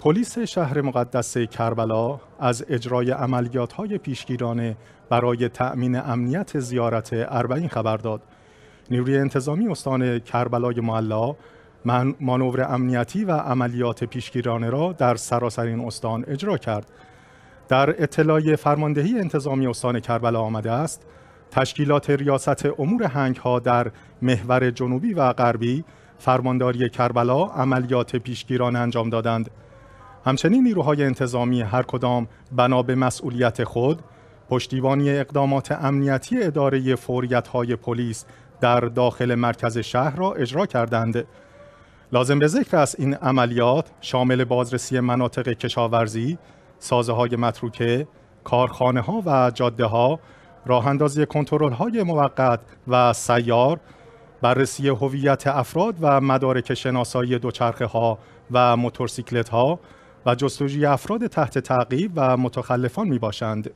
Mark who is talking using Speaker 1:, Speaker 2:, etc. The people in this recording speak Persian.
Speaker 1: پلیس شهر مقدس کربلا از اجرای های پیشگیرانه برای تأمین امنیت زیارت اربعین خبر داد. نیروی انتظامی استان کربلای معلا مانور امنیتی و عملیات پیشگیرانه را در سراسر این استان اجرا کرد. در اطلاع فرماندهی انتظامی استان کربلا آمده است تشکیلات ریاست امور هنگ ها در محور جنوبی و غربی فرمانداری کربلا عملیات پیشگیرانه انجام دادند. همچنین نیروهای انتظامی هر کدام بنا به مسئولیت خود پشتیبانی اقدامات امنیتی اداره های پلیس در داخل مرکز شهر را اجرا کردند. لازم به ذکر است این عملیات شامل بازرسی مناطق کشاورزی، سازه های متروکه، کارخانه ها و جاده ها، راه اندازی کنترل های موقت و سیار، بررسی هویت افراد و مدارک شناسایی دوچرخه ها و موتورسیکلت ها، و جستجوی افراد تحت تعقیب و متخلفان می باشند.